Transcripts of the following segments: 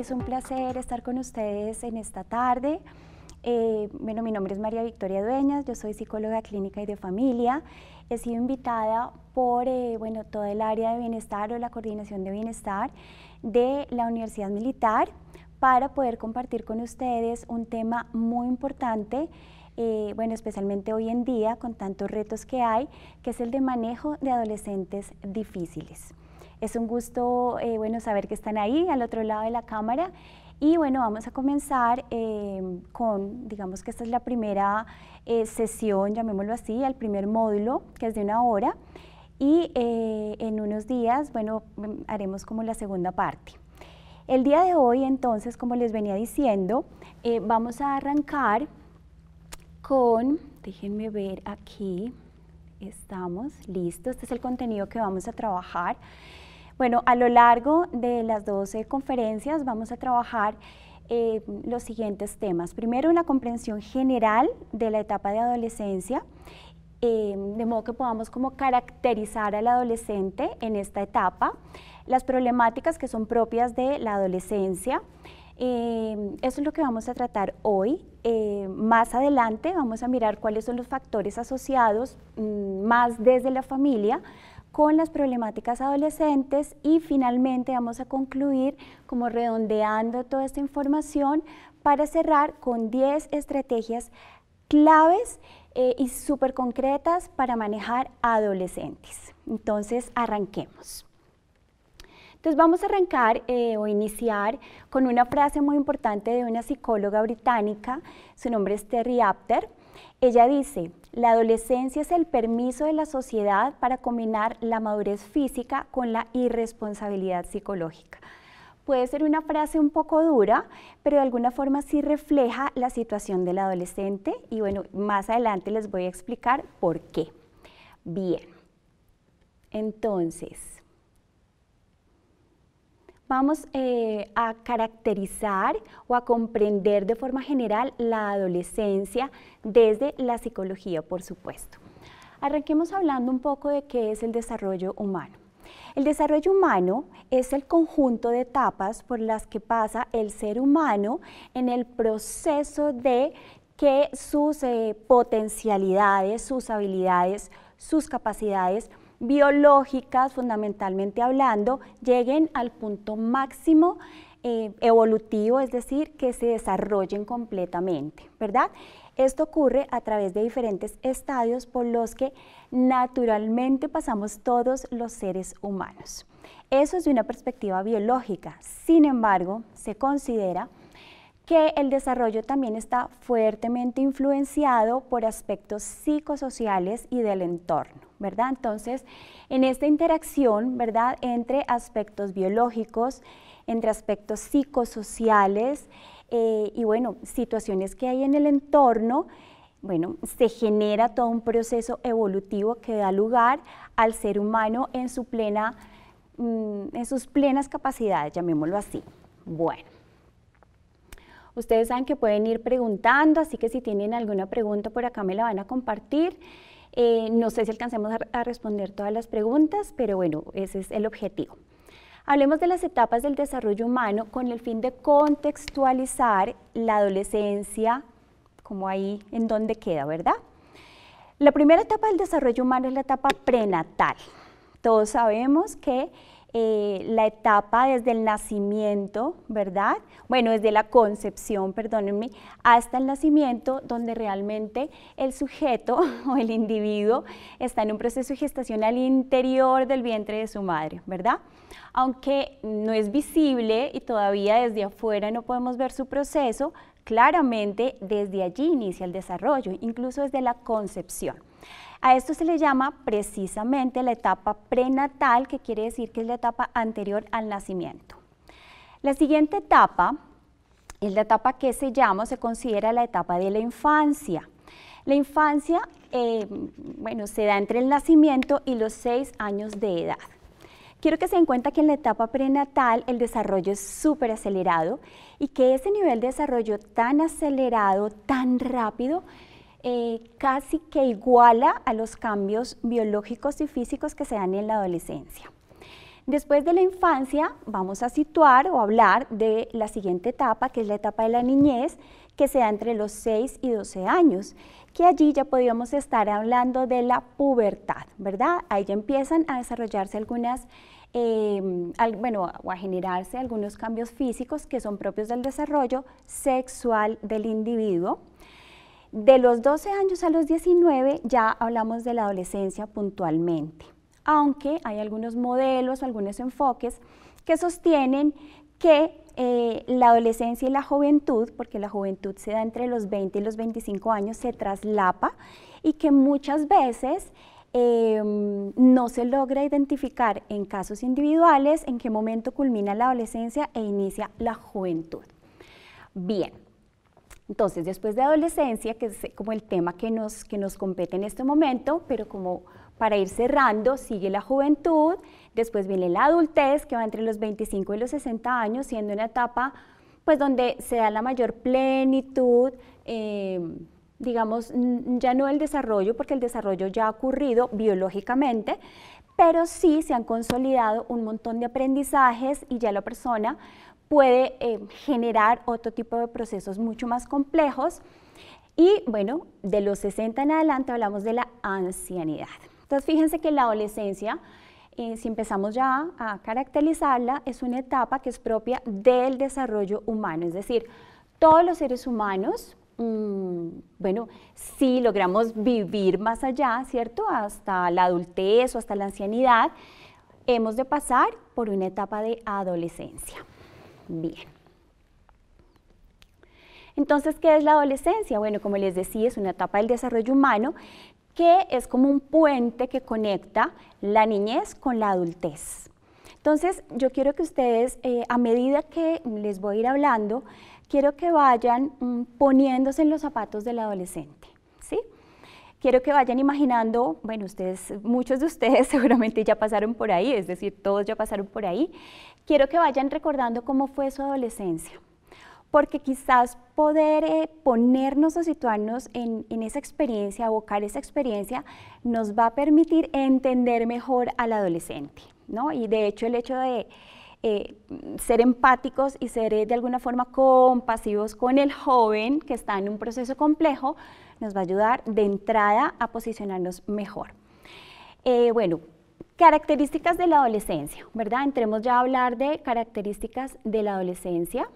es un placer estar con ustedes en esta tarde. Eh, bueno, mi nombre es María Victoria Dueñas, yo soy psicóloga clínica y de familia. He sido invitada por eh, todo el área de bienestar o la coordinación de bienestar de la Universidad Militar para poder compartir con ustedes un tema muy importante, eh, bueno, especialmente hoy en día con tantos retos que hay, que es el de manejo de adolescentes difíciles. Es un gusto eh, bueno, saber que están ahí al otro lado de la cámara. Y bueno, vamos a comenzar em, con, digamos que esta es la primera eh, sesión, llamémoslo así, el primer módulo, que es de una hora. Y eh, en unos días, bueno, mm, haremos como la segunda parte. El día de hoy, entonces, como les venía diciendo, vamos a arrancar con, déjenme ver aquí, estamos listos, este es el contenido que vamos a trabajar. Bueno, a lo largo de las 12 conferencias vamos a trabajar eh, los siguientes temas. Primero, la comprensión general de la etapa de adolescencia, eh, de modo que podamos como caracterizar al adolescente en esta etapa, las problemáticas que son propias de la adolescencia. Eh, eso es lo que vamos a tratar hoy. más adelante vamos a mirar cuáles son los factores asociados mm, más desde la familia con las problemáticas adolescentes y finalmente vamos a concluir como redondeando toda esta información para cerrar con 10 estrategias claves eh, y súper concretas para manejar adolescentes. Entonces, arranquemos. Entonces vamos a arrancar eh, o iniciar con una frase muy importante de una psicóloga británica, su nombre es Terry Apter, ella dice, la adolescencia es el permiso de la sociedad para combinar la madurez física con la irresponsabilidad psicológica. Puede ser una frase un poco dura, pero de alguna forma sí refleja la situación del adolescente y bueno, más adelante les voy a explicar por qué. Bien, entonces, vamos eh, a caracterizar o a comprender de forma general la adolescencia desde la psicología, por supuesto. Arranquemos hablando un poco de qué es el desarrollo humano. El desarrollo humano es el conjunto de etapas por las que pasa el ser humano en el proceso de que sus eh, potencialidades, sus habilidades, sus capacidades biológicas, fundamentalmente hablando, lleguen al punto máximo eh, evolutivo, es decir, que se desarrollen completamente, ¿verdad? Esto ocurre a través de diferentes estadios por los que naturalmente pasamos todos los seres humanos. Eso es de una perspectiva biológica. Sin embargo, se considera que el desarrollo también está fuertemente influenciado por aspectos psicosociales y del entorno, ¿verdad? Entonces, en esta interacción, ¿verdad?, entre aspectos biológicos, entre aspectos psicosociales eh, y, bueno, situaciones que hay en el entorno, bueno, se genera todo un proceso evolutivo que da lugar al ser humano en, mm, en sus plenas capacidades, llamémoslo así. Bueno. Ustedes saben que pueden ir preguntando, así que si tienen alguna pregunta por acá me la van a compartir. Eh, no sé si alcancemos a, a responder todas las preguntas, pero bueno, ese es el objetivo. Hablemos de las etapas del desarrollo humano con el fin de contextualizar la adolescencia, como ahí en donde queda, ¿verdad? La primera etapa del desarrollo humano es la etapa prenatal. Todos sabemos que eh, la etapa desde el nacimiento, ¿verdad? Bueno, desde la concepción, perdónenme, hasta el nacimiento, donde realmente el sujeto o el individuo está en un proceso de gestación al interior del vientre de su madre, ¿verdad? Aunque no es visible y todavía desde afuera no podemos ver su proceso, claramente desde allí inicia el desarrollo, incluso desde la concepción. A esto se le llama precisamente la etapa prenatal, que quiere decir que es la etapa anterior al nacimiento. La siguiente etapa es la etapa que se llama, se considera la etapa de la infancia. La infancia, eh, bueno, se da entre el nacimiento y los seis años de edad. Quiero que se den cuenta que en la etapa prenatal el desarrollo es súper acelerado y que ese nivel de desarrollo tan acelerado, tan rápido, eh, casi que iguala a los cambios biológicos y físicos que se dan en la adolescencia. Después de la infancia vamos a situar o hablar de la siguiente etapa, que es la etapa de la niñez, que se da entre los 6 y 12 años, que allí ya podríamos estar hablando de la pubertad, ¿verdad? Ahí ya empiezan a desarrollarse algunas, eh, bueno, o a generarse algunos cambios físicos que son propios del desarrollo sexual del individuo. De los 12 años a los 19 ya hablamos de la adolescencia puntualmente, aunque hay algunos modelos o algunos enfoques que sostienen que eh, la adolescencia y la juventud, porque la juventud se da entre los 20 y los 25 años, se traslapa y que muchas veces em, no se logra identificar en casos individuales en qué momento culmina la adolescencia e inicia la juventud. Bien, entonces, después de adolescencia, que es como el tema que nos, que nos compete en este momento, pero como para ir cerrando, sigue la juventud, después viene la adultez, que va entre los 25 y los 60 años, siendo una etapa pues donde se da la mayor plenitud, em, digamos, ya no el desarrollo, porque el desarrollo ya ha ocurrido biológicamente, pero sí se han consolidado un montón de aprendizajes y ya la persona puede eh, generar otro tipo de procesos mucho más complejos. Y bueno, de los 60 en adelante hablamos de la ancianidad. Entonces fíjense que la adolescencia, eh, si empezamos ya a caracterizarla, es una etapa que es propia del desarrollo humano, es decir, todos los seres humanos, mm, bueno, si logramos vivir más allá, ¿cierto? Hasta la adultez o hasta la ancianidad, hemos de pasar por una etapa de adolescencia bien. Entonces, ¿qué es la adolescencia? Bueno, como les decía, es una etapa del desarrollo humano que es como un puente que conecta la niñez con la adultez. Entonces, yo quiero que ustedes, eh, a medida que les voy a ir hablando, quiero que vayan mm, poniéndose en los zapatos del adolescente quiero que vayan imaginando, bueno, ustedes, muchos de ustedes seguramente ya pasaron por ahí, es decir, todos ya pasaron por ahí, quiero que vayan recordando cómo fue su adolescencia, porque quizás poder eh, ponernos o situarnos en, esa experiencia, abocar esa experiencia, nos va a permitir entender mejor al adolescente, ¿no? Y de hecho el hecho de... Eh, ser empáticos y ser eh, de alguna forma compasivos con el joven que está en un proceso complejo, nos va a ayudar de entrada a posicionarnos mejor. Eh, bueno, características de la adolescencia, ¿verdad? Entremos ya a hablar de características de la adolescencia.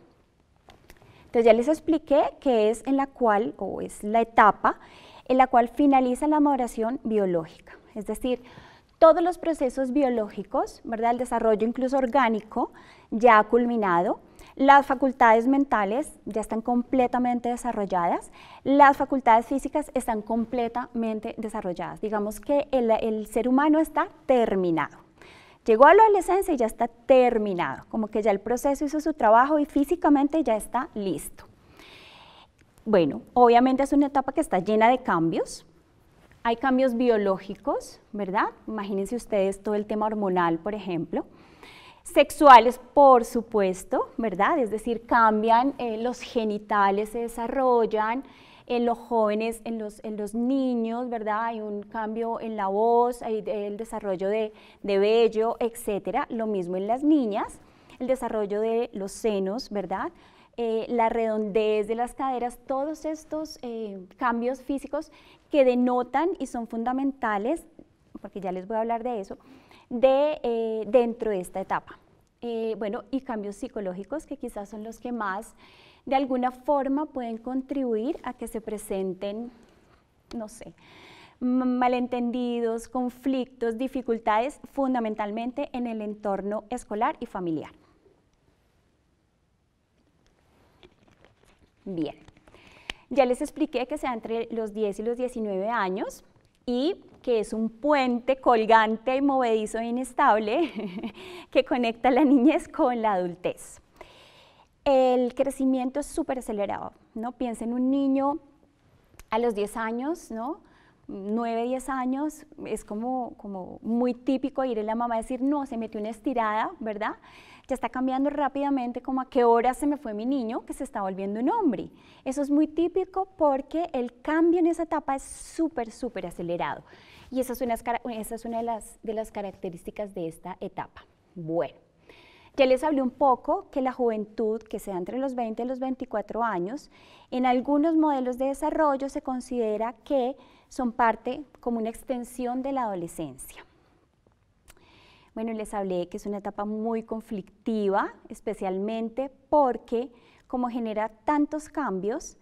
Entonces ya les expliqué que es en la cual, o es la etapa, en la cual finaliza la maduración biológica, es decir, todos los procesos biológicos, ¿verdad? El desarrollo incluso orgánico ya ha culminado, las facultades mentales ya están completamente desarrolladas, las facultades físicas están completamente desarrolladas. Digamos que el, ser humano está terminado. Llegó a la adolescencia y ya está terminado, como que ya el proceso hizo su trabajo y físicamente ya está listo. Bueno, obviamente es una etapa que está llena de cambios. Hay cambios biológicos, ¿verdad? Imagínense ustedes todo el tema hormonal, por ejemplo sexuales, por supuesto, ¿verdad? Es decir, cambian, eh, los genitales se desarrollan, en los jóvenes, en los, niños, ¿verdad? Hay un cambio en la voz, hay el desarrollo de, vello, etcétera. Lo mismo en las niñas, el desarrollo de los senos, ¿verdad? Eh, la redondez de las caderas, todos estos eh, cambios físicos que denotan y son fundamentales, porque ya les voy a hablar de eso, de, eh, dentro de esta etapa. Eh, bueno, y cambios psicológicos que quizás son los que más de alguna forma pueden contribuir a que se presenten, no sé, malentendidos, conflictos, dificultades, fundamentalmente en el entorno escolar y familiar. Bien, ya les expliqué que sea entre los 10 y los 19 años y que es un puente colgante y movedizo e inestable que conecta la niñez con la adultez. El crecimiento es súper acelerado, ¿no? Piensa en un niño a los 10 años, ¿no? 9, 10 años, es como, como muy típico ir a la mamá a decir, no, se metió una estirada, ¿verdad? Ya está cambiando rápidamente como a qué hora se me fue mi niño, que se está volviendo un hombre. Eso es muy típico porque el cambio en esa etapa es súper, súper acelerado. Y esa es una, de, las, características de esta etapa. Bueno, ya les hablé un poco que la juventud, que sea entre los 20 y los 24 años, en algunos modelos de desarrollo se considera que son parte como una extensión de la adolescencia. Bueno, les hablé que es una etapa muy conflictiva, especialmente porque como genera tantos cambios,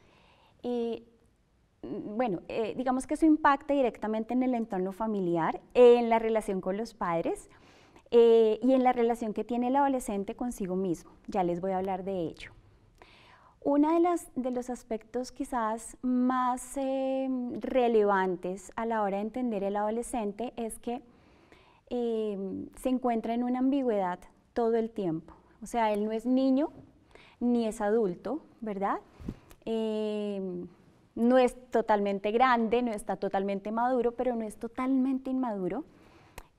eh, bueno, eh, digamos que eso impacta directamente en el entorno familiar, en la relación con los padres eh, y en la relación que tiene el adolescente consigo mismo. Ya les voy a hablar de ello. Uno de, los aspectos quizás más eh, relevantes a la hora de entender el adolescente es que se encuentra en una ambigüedad todo el tiempo. O sea, él no es niño ni es adulto, ¿verdad? no es totalmente grande, no está totalmente maduro, pero no es totalmente inmaduro.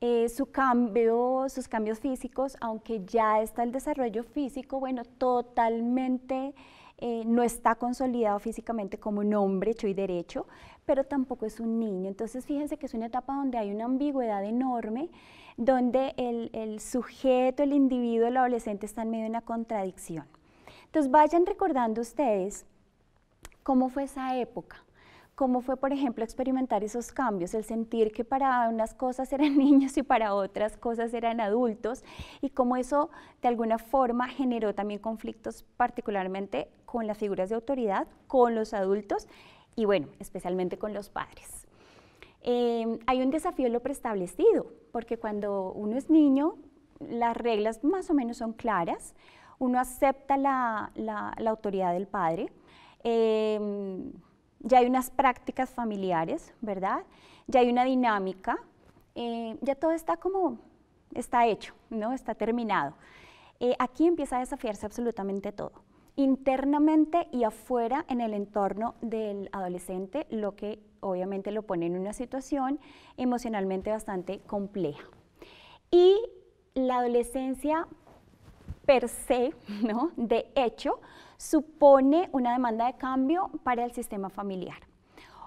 Eh, su cambio, sus cambios físicos, aunque ya está el desarrollo físico, bueno, totalmente eh, no está consolidado físicamente como un hombre hecho y derecho, pero tampoco es un niño. Entonces fíjense que es una etapa donde hay una ambigüedad enorme, donde el, el sujeto, el individuo, el adolescente está en medio de una contradicción. Entonces vayan recordando ustedes cómo fue esa época, cómo fue, por ejemplo, experimentar esos cambios, el sentir que para unas cosas eran niños y para otras cosas eran adultos, y cómo eso de alguna forma generó también conflictos particularmente con las figuras de autoridad, con los adultos y bueno, especialmente con los padres. Em, hay un desafío en lo preestablecido, porque cuando uno es niño, las reglas más o menos son claras, uno acepta la autoridad del padre, Em, ya hay unas prácticas familiares, ¿verdad? Ya hay una dinámica, eh, ya todo está como, está hecho, ¿no? Está terminado. Eh, aquí empieza a desafiarse absolutamente todo, internamente y afuera en el entorno del adolescente, lo que obviamente lo pone en una situación emocionalmente bastante compleja. Y la adolescencia per se, ¿no? De hecho, supone una demanda de cambio para el sistema familiar.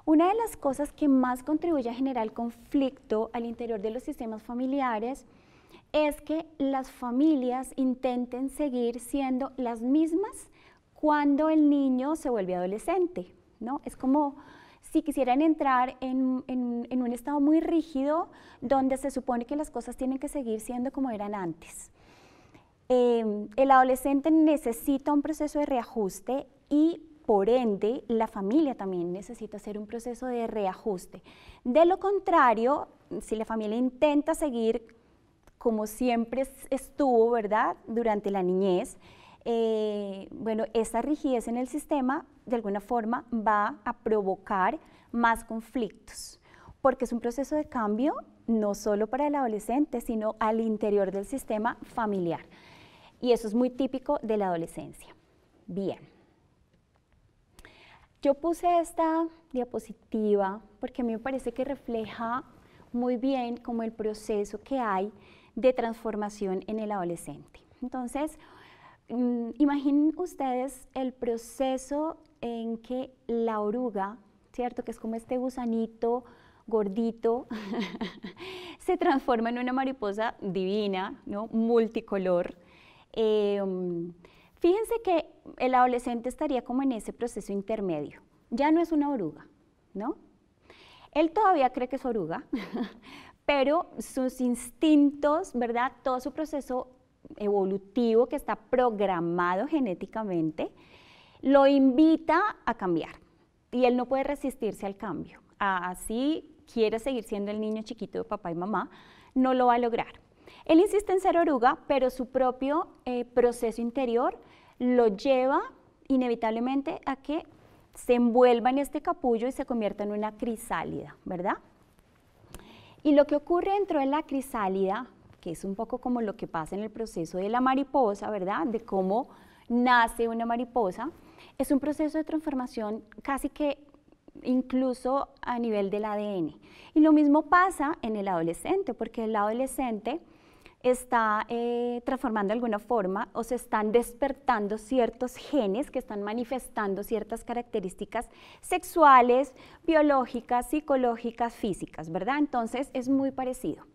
Una de las cosas que más contribuye a generar conflicto al interior de los sistemas familiares es que las familias intenten seguir siendo las mismas cuando el niño se vuelve adolescente, ¿no? Es como si quisieran entrar en, en un estado muy rígido donde se supone que las cosas tienen que seguir siendo como eran antes. Em, el adolescente necesita un proceso de reajuste y por ende la familia también necesita hacer un proceso de reajuste. De lo contrario, si la familia intenta seguir como siempre estuvo, ¿verdad?, durante la niñez, eh, bueno, esa rigidez en el sistema de alguna forma va a provocar más conflictos, porque es un proceso de cambio no solo para el adolescente, sino al interior del sistema familiar y eso es muy típico de la adolescencia. Bien. Yo puse esta diapositiva porque a mí me parece que refleja muy bien como el proceso que hay de transformación en el adolescente. Entonces, mm, imaginen ustedes el proceso en que la oruga, ¿cierto? Que es como este gusanito gordito, se transforma en una mariposa divina, ¿no? Multicolor Em, fíjense que el adolescente estaría como en ese proceso intermedio. Ya no es una oruga, ¿no? Él todavía cree que es oruga, pero sus instintos, ¿verdad? Todo su proceso evolutivo que está programado genéticamente, lo invita a cambiar y él no puede resistirse al cambio. Así quiere seguir siendo el niño chiquito de papá y mamá, no lo va a lograr. Él insiste en ser oruga, pero su propio eh, proceso interior lo lleva inevitablemente a que se envuelva en este capullo y se convierta en una crisálida, ¿verdad? Y lo que ocurre dentro de la crisálida, que es un poco como lo que pasa en el proceso de la mariposa, ¿verdad? De cómo nace una mariposa, es un proceso de transformación casi que incluso a nivel del ADN. Y lo mismo pasa en el adolescente, porque el adolescente está eh, transformando de alguna forma o se están despertando ciertos genes que están manifestando ciertas características sexuales, biológicas, psicológicas, físicas, ¿verdad? Entonces es muy parecido.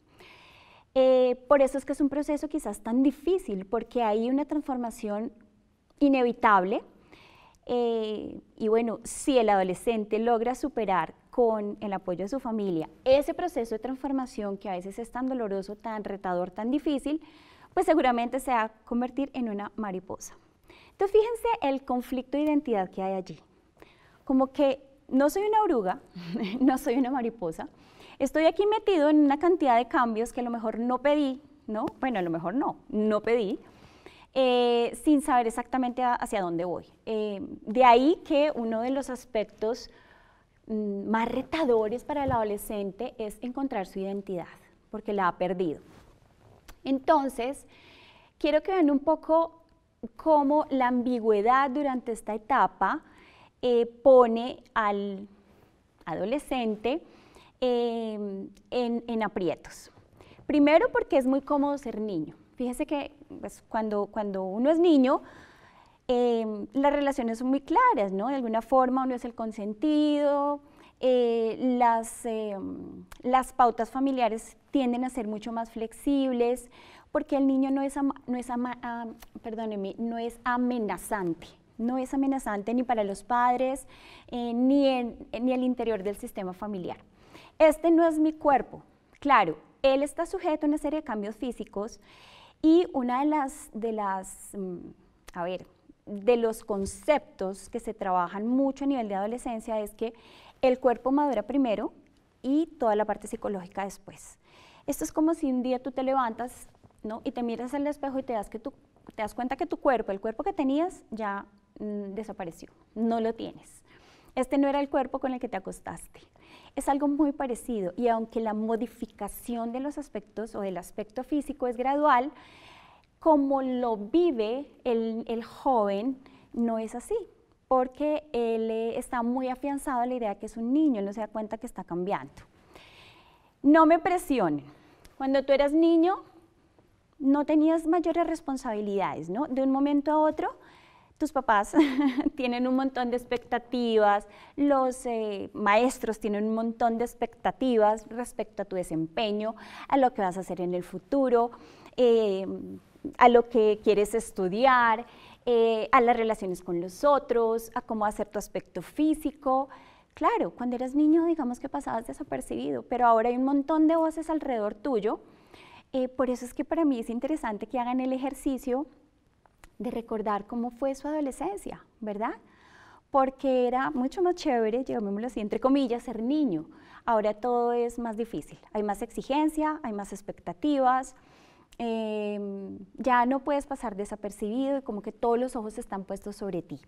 Eh, por eso es que es un proceso quizás tan difícil, porque hay una transformación inevitable. Eh, y bueno, si el adolescente logra superar con el apoyo de su familia, ese proceso de transformación que a veces es tan doloroso, tan retador, tan difícil, pues seguramente se va a convertir en una mariposa. Entonces fíjense el conflicto de identidad que hay allí. Como que no soy una oruga, no soy una mariposa, estoy aquí metido en una cantidad de cambios que a lo mejor no pedí, ¿no? Bueno, a lo mejor no, no pedí, eh, sin saber exactamente hacia dónde voy. Eh, de ahí que uno de los aspectos Mm, más retadores para el adolescente es encontrar su identidad, porque la ha perdido. Entonces, quiero que vean un poco cómo la ambigüedad durante esta etapa eh, pone al adolescente em, en, aprietos. Primero porque es muy cómodo ser niño. Fíjese que pues, cuando, cuando uno es niño, Em, las relaciones son muy claras, ¿no? De alguna forma uno es el consentido, eh, las, em, las pautas familiares tienden a ser mucho más flexibles porque el niño no es, no, es ah, no es amenazante, no es amenazante ni para los padres eh, ni, en, ni el interior del sistema familiar. Este no es mi cuerpo, claro, él está sujeto a una serie de cambios físicos y una de las, de las mm, a ver, de los conceptos que se trabajan mucho a nivel de adolescencia es que el cuerpo madura primero y toda la parte psicológica después. Esto es como si un día tú te levantas ¿no? y te miras al espejo y te das, que te das cuenta que tu cuerpo, el cuerpo que tenías, ya mm, desapareció, no lo tienes. Este no era el cuerpo con el que te acostaste. Es algo muy parecido y aunque la modificación de los aspectos o del aspecto físico es gradual, como lo vive el, joven, no es así, porque él eh, está muy afianzado a la idea que es un niño, él no se da cuenta que está cambiando. No me presionen. Cuando tú eras niño, no tenías mayores responsabilidades, ¿no? De un momento a otro, tus papás tienen un montón de expectativas, los eh, maestros tienen un montón de expectativas respecto a tu desempeño, a lo que vas a hacer en el futuro. Eh, a lo que quieres estudiar, eh, a las relaciones con los otros, a cómo hacer tu aspecto físico. Claro, cuando eras niño digamos que pasabas desapercibido, pero ahora hay un montón de voces alrededor tuyo. Eh, por eso es que para mí es interesante que hagan el ejercicio de recordar cómo fue su adolescencia, ¿verdad? Porque era mucho más chévere, llamémoslo así, entre comillas, ser niño. Ahora todo es más difícil. Hay más exigencia, hay más expectativas, Em, ya no puedes pasar desapercibido y como que todos los ojos están puestos sobre ti.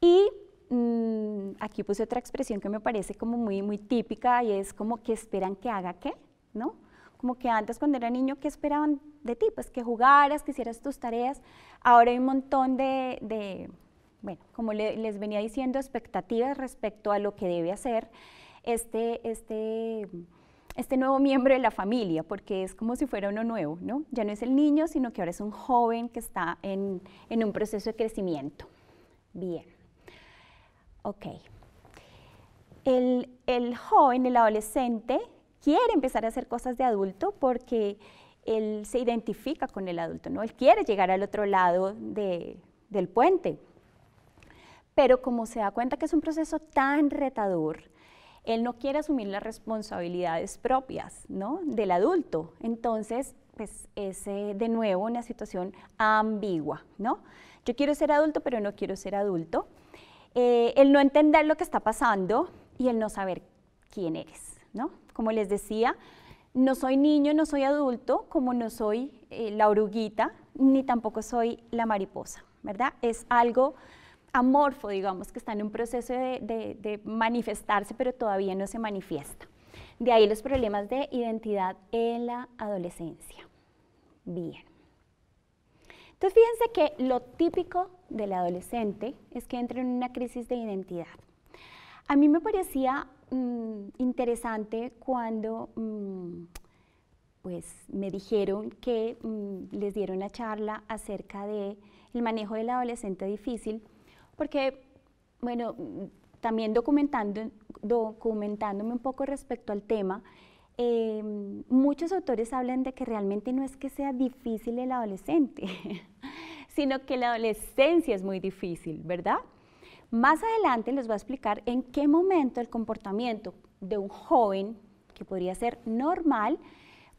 Y mm, aquí puse otra expresión que me parece como muy, muy típica y es como que esperan que haga qué, ¿no? Como que antes cuando era niño, ¿qué esperaban de ti? Pues que jugaras, que hicieras tus tareas. Ahora hay un montón de, bueno, como les venía diciendo, expectativas respecto a lo que debe hacer este, este este nuevo miembro de la familia, porque es como si fuera uno nuevo, ¿no? Ya no es el niño, sino que ahora es un joven que está en, un proceso de crecimiento. Bien. Ok. El, joven, el adolescente, quiere empezar a hacer cosas de adulto porque él se identifica con el adulto, ¿no? Él quiere llegar al otro lado del puente. Pero como se da cuenta que es un proceso tan retador, él no quiere asumir las responsabilidades propias, ¿no? Del adulto. Entonces, pues es eh, de nuevo una situación ambigua, ¿no? Yo quiero ser adulto, pero no quiero ser adulto. Eh, el no entender lo que está pasando y el no saber quién eres, ¿no? Como les decía, no soy niño, no soy adulto, como no soy eh, la oruguita, ni tampoco soy la mariposa, ¿verdad? Es algo amorfo, digamos, que está en un proceso de, manifestarse, pero todavía no se manifiesta. De ahí los problemas de identidad en la adolescencia. Bien. Entonces fíjense que lo típico del adolescente es que entra en una crisis de identidad. A mí me parecía mm, interesante cuando mm, pues, me dijeron que mm, les dieron la charla acerca de el manejo del adolescente difícil porque, bueno, también documentándome un poco respecto al tema, eh, muchos autores hablan de que realmente no es que sea difícil el adolescente, sino que la adolescencia es muy difícil, ¿verdad? Más adelante les voy a explicar en qué momento el comportamiento de un joven, que podría ser normal,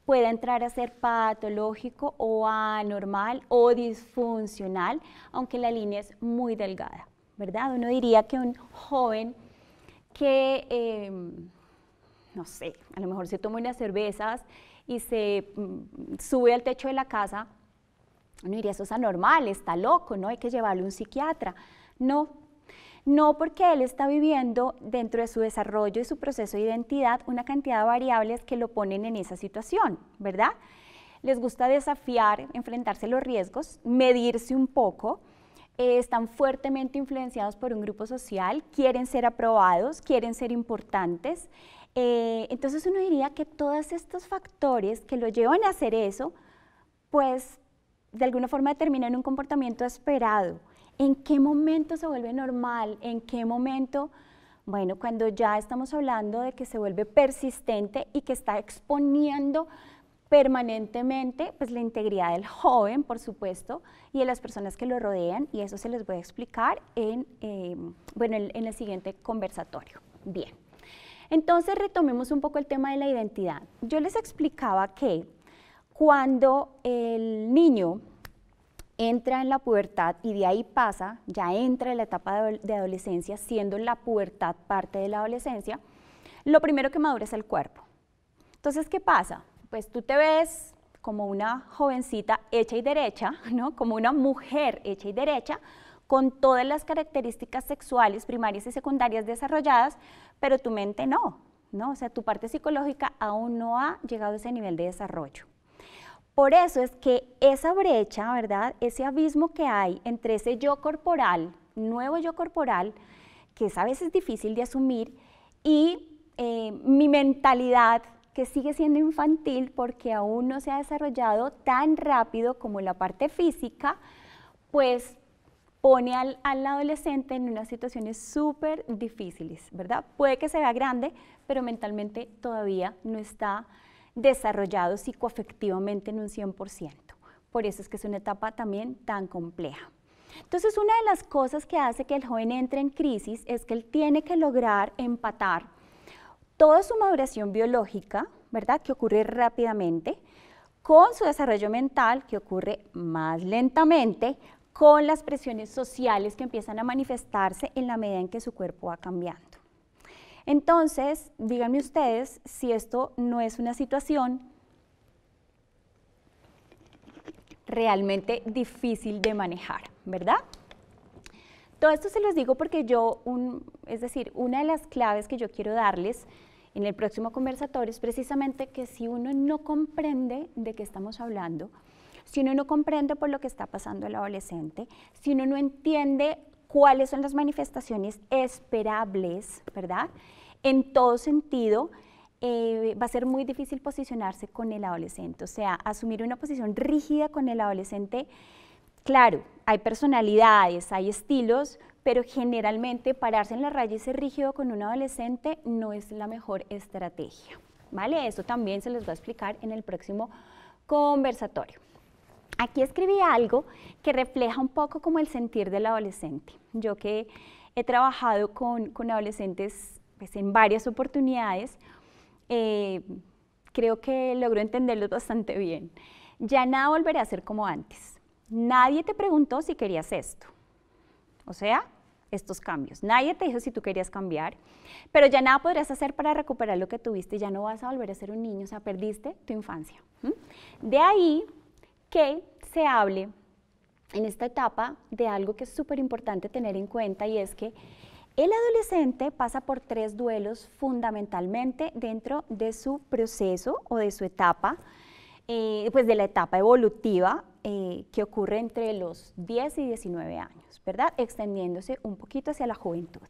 puede entrar a ser patológico o anormal o disfuncional, aunque la línea es muy delgada. ¿verdad? Uno diría que un joven que, em, no sé, a lo mejor se toma unas cervezas y se mm, sube al techo de la casa, uno diría, eso es anormal, está loco, ¿no? Hay que llevarle a un psiquiatra. No, no porque él está viviendo dentro de su desarrollo y su proceso de identidad una cantidad de variables que lo ponen en esa situación, ¿verdad? Les gusta desafiar, enfrentarse a los riesgos, medirse un poco, están fuertemente influenciados por un grupo social, quieren ser aprobados, quieren ser importantes. Eh, entonces uno diría que todos estos factores que lo llevan a hacer eso, pues de alguna forma determinan un comportamiento esperado. ¿En qué momento se vuelve normal? ¿En qué momento... Bueno, cuando ya estamos hablando de que se vuelve persistente y que está exponiendo permanentemente pues la integridad del joven, por supuesto, y de las personas que lo rodean, y eso se les voy a explicar em, en, el siguiente conversatorio. Bien, entonces retomemos un poco el tema de la identidad. Yo les explicaba que cuando el niño entra en la pubertad y de ahí pasa, ya entra en la etapa de adolescencia, siendo la pubertad parte de la adolescencia, lo primero que madura es el cuerpo. Entonces, ¿qué pasa? pues tú te ves como una jovencita hecha y derecha, ¿no? Como una mujer hecha y derecha, con todas las características sexuales primarias y secundarias desarrolladas, pero tu mente no, ¿no? O sea, tu parte psicológica aún no ha llegado a ese nivel de desarrollo. Por eso es que esa brecha, ¿verdad? Ese abismo que hay entre ese yo corporal, nuevo yo corporal, que es a veces difícil de asumir, y eh, mi mentalidad que sigue siendo infantil porque aún no se ha desarrollado tan rápido como la parte física, pues pone al, adolescente en unas situaciones súper difíciles, ¿verdad? Puede que se vea grande, pero mentalmente todavía no está desarrollado psicoafectivamente en un 100%. Por eso es que es una etapa también tan compleja. Entonces, una de las cosas que hace que el joven entre en crisis es que él tiene que lograr empatar toda su maduración biológica, ¿verdad? Que ocurre rápidamente, con su desarrollo mental, que ocurre más lentamente, con las presiones sociales que empiezan a manifestarse en la medida en que su cuerpo va cambiando. Entonces, díganme ustedes si esto no es una situación realmente difícil de manejar, ¿verdad? Todo esto se los digo porque yo, es decir, una de las claves que yo quiero darles en el próximo conversatorio es precisamente que si uno no comprende de qué estamos hablando, si uno no comprende por lo que está pasando el adolescente, si uno no entiende cuáles son las manifestaciones esperables, ¿verdad? En todo sentido, eh, va a ser muy difícil posicionarse con el adolescente, o sea, asumir una posición rígida con el adolescente Claro, hay personalidades, hay estilos, pero generalmente pararse en la raya y ser rígido con un adolescente no es la mejor estrategia. ¿Vale? Eso también se les va a explicar en el próximo conversatorio. Aquí escribí algo que refleja un poco como el sentir del adolescente. Yo que he trabajado con, adolescentes pues, en varias oportunidades, eh, creo que logro entenderlos bastante bien. Ya nada volveré a ser como antes. Nadie te preguntó si querías esto. O sea, estos cambios. Nadie te dijo si tú querías cambiar, pero ya nada podrías hacer para recuperar lo que tuviste, ya no vas a volver a ser un niño, o sea, perdiste tu infancia. De ahí que se hable en esta etapa de algo que es súper importante tener en cuenta y es que el adolescente pasa por tres duelos fundamentalmente dentro de su proceso o de su etapa, eh, pues de la etapa evolutiva eh, que ocurre entre los 10 y 19 años, ¿verdad? Extendiéndose un poquito hacia la juventud.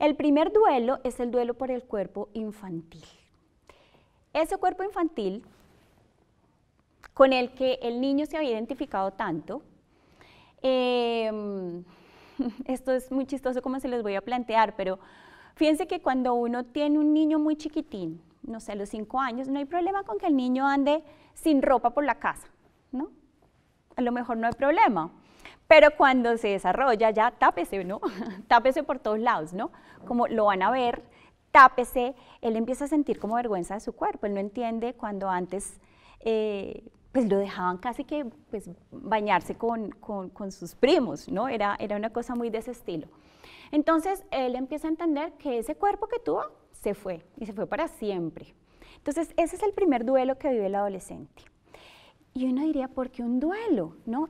El primer duelo es el duelo por el cuerpo infantil. Ese cuerpo infantil con el que el niño se había identificado tanto, em, esto es muy chistoso como se los voy a plantear, pero fíjense que cuando uno tiene un niño muy chiquitín, no sé, los 5 años, no hay problema con que el niño ande sin ropa por la casa, ¿no? a lo mejor no hay problema. Pero cuando se desarrolla ya, tápese, ¿no? tápese por todos lados, ¿no? Como lo van a ver, tápese, él empieza a sentir como vergüenza de su cuerpo, él no entiende cuando antes... Eh, pues lo dejaban casi que pues, bañarse con, con, con, sus primos, ¿no? Era, era una cosa muy de ese estilo. Entonces él empieza a entender que ese cuerpo que tuvo se fue y se fue para siempre. Entonces ese es el primer duelo que vive el adolescente. Y uno diría, porque un duelo? ¿No?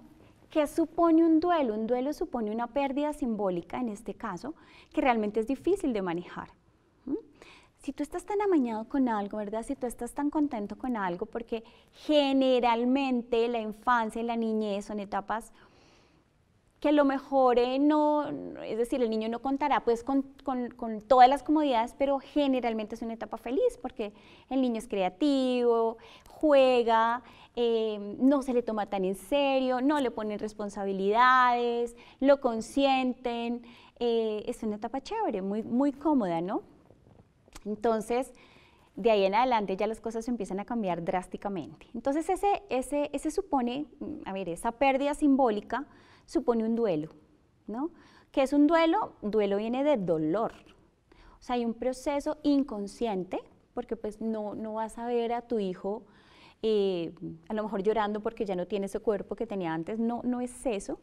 ¿Qué supone un duelo? Un duelo supone una pérdida simbólica, en este caso, que realmente es difícil de manejar. Si tú estás tan amañado con algo, ¿verdad? Si tú estás tan contento con algo, porque generalmente la infancia y la niñez son etapas que a lo mejor eh, no, es decir, el niño no contará pues con, todas las comodidades, pero generalmente es una etapa feliz porque el niño es creativo, juega, eh, no se le toma tan en serio, no le ponen responsabilidades, lo consienten, eh, es una etapa chévere, muy, muy cómoda, ¿no? Entonces, de ahí en adelante ya las cosas empiezan a cambiar drásticamente. Entonces, ese, ese supone, mm, a ver, esa pérdida simbólica, supone un duelo, ¿no? ¿Qué es un duelo? Duelo viene de dolor. O sea, hay un proceso inconsciente, porque pues no, vas a ver a tu hijo eh, a lo mejor llorando porque ya no tiene ese cuerpo que tenía antes, no, no es eso,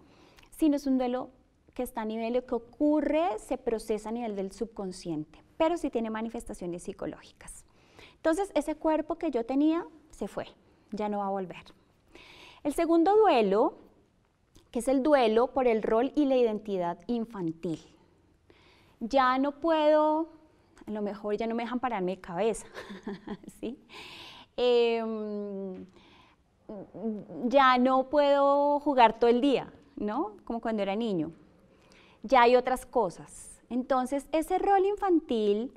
sino es un duelo que está a nivel, lo que ocurre se procesa a nivel del subconsciente, pero sí tiene manifestaciones psicológicas. Entonces, ese cuerpo que yo tenía se fue, ya no va a volver. El segundo duelo que es el duelo por el rol y la identidad infantil. Ya no puedo, a lo mejor ya no me dejan pararme mi cabeza, em, ya no puedo jugar todo el día, ¿no? Como cuando era niño. Ya hay otras cosas. Entonces, ese rol infantil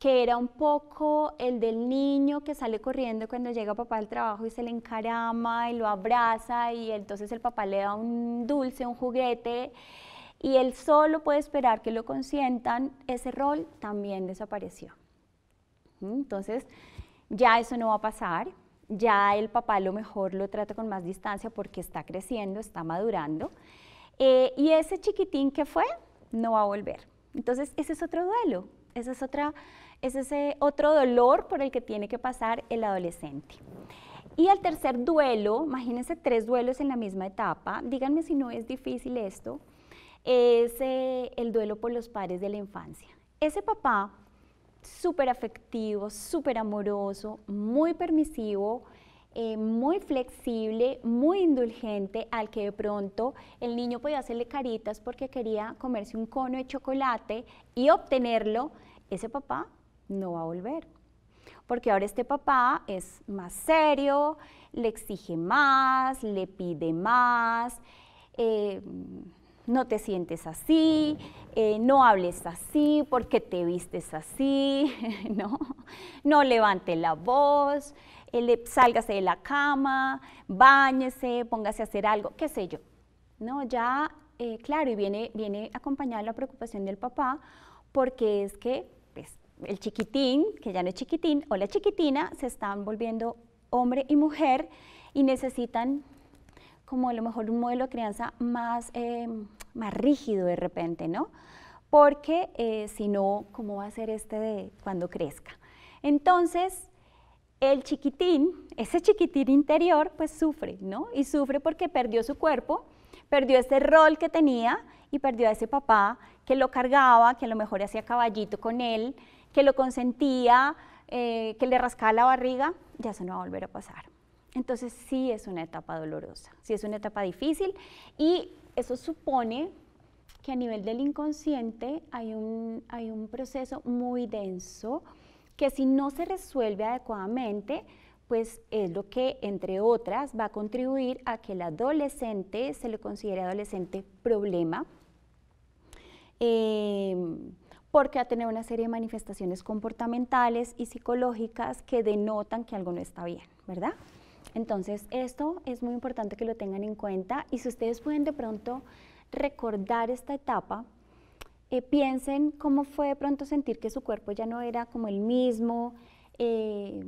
que era un poco el del niño que sale corriendo cuando llega papá al trabajo y se le encarama y lo abraza y entonces el papá le da un dulce, un juguete y él solo puede esperar que lo consientan, ese rol también desapareció. ¿Mm? Entonces ya eso no va a pasar, ya el papá lo mejor lo trata con más distancia porque está creciendo, está madurando eh, y ese chiquitín que fue no va a volver. Entonces ese es otro duelo, esa es otra es ese otro dolor por el que tiene que pasar el adolescente. Y el tercer duelo, imagínense tres duelos en la misma etapa, díganme si no es difícil esto, es eh, el duelo por los padres de la infancia. Ese papá súper afectivo, súper amoroso, muy permisivo, eh, muy flexible, muy indulgente, al que de pronto el niño podía hacerle caritas porque quería comerse un cono de chocolate y obtenerlo, ese papá no va a volver. Porque ahora este papá es más serio, le exige más, le pide más, eh, no te sientes así, eh, no hables así, porque te vistes así, ¿no? No levante la voz, eh, sálgase de la cama, báñese, póngase a hacer algo, qué sé yo. No, ya, claro, y viene, viene acompañada la preocupación del papá, porque es que el chiquitín, que ya no es chiquitín, o la chiquitina, se están volviendo hombre y mujer y necesitan como a lo mejor un modelo de crianza más, em, rígido de repente, ¿no? Porque eh, si no, ¿cómo va a ser este de cuando crezca? Entonces, el chiquitín, ese chiquitín interior, pues sufre, ¿no? Y sufre porque perdió su cuerpo, perdió ese rol que tenía y perdió a ese papá que lo cargaba, que a lo mejor hacía caballito con él, que lo consentía, eh, que le rascaba la barriga, ya se no va a volver a pasar. Entonces sí es una etapa dolorosa, sí es una etapa difícil y eso supone que a nivel del inconsciente hay un, hay un proceso muy denso que si no se resuelve adecuadamente, pues es lo que, entre otras, va a contribuir a que el adolescente se le considere adolescente problema, eh, porque ha a tener una serie de manifestaciones comportamentales y psicológicas que denotan que algo no está bien, ¿verdad? Entonces, esto es muy importante que lo tengan en cuenta y si ustedes pueden de pronto recordar esta etapa, eh, piensen cómo fue de pronto sentir que su cuerpo ya no era como el mismo, eh,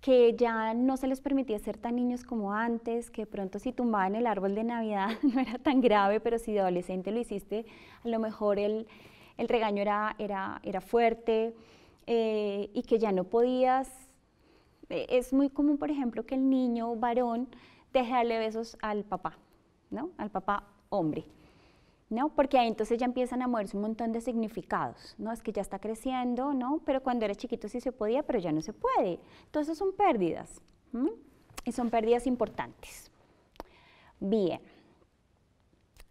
que ya no se les permitía ser tan niños como antes, que de pronto si tumbaban el árbol de Navidad no era tan grave, pero si de adolescente lo hiciste, a lo mejor el el regaño era, era, era fuerte eh, y que ya no podías. Eh, es muy común, por ejemplo, que el niño varón deje darle besos al papá, ¿no? Al papá hombre. ¿No? Porque ahí entonces ya empiezan a moverse un montón de significados, ¿no? Es que ya está creciendo, ¿no? Pero cuando era chiquito sí se podía, pero ya no se puede. Entonces son pérdidas, Y son pérdidas importantes. Bien.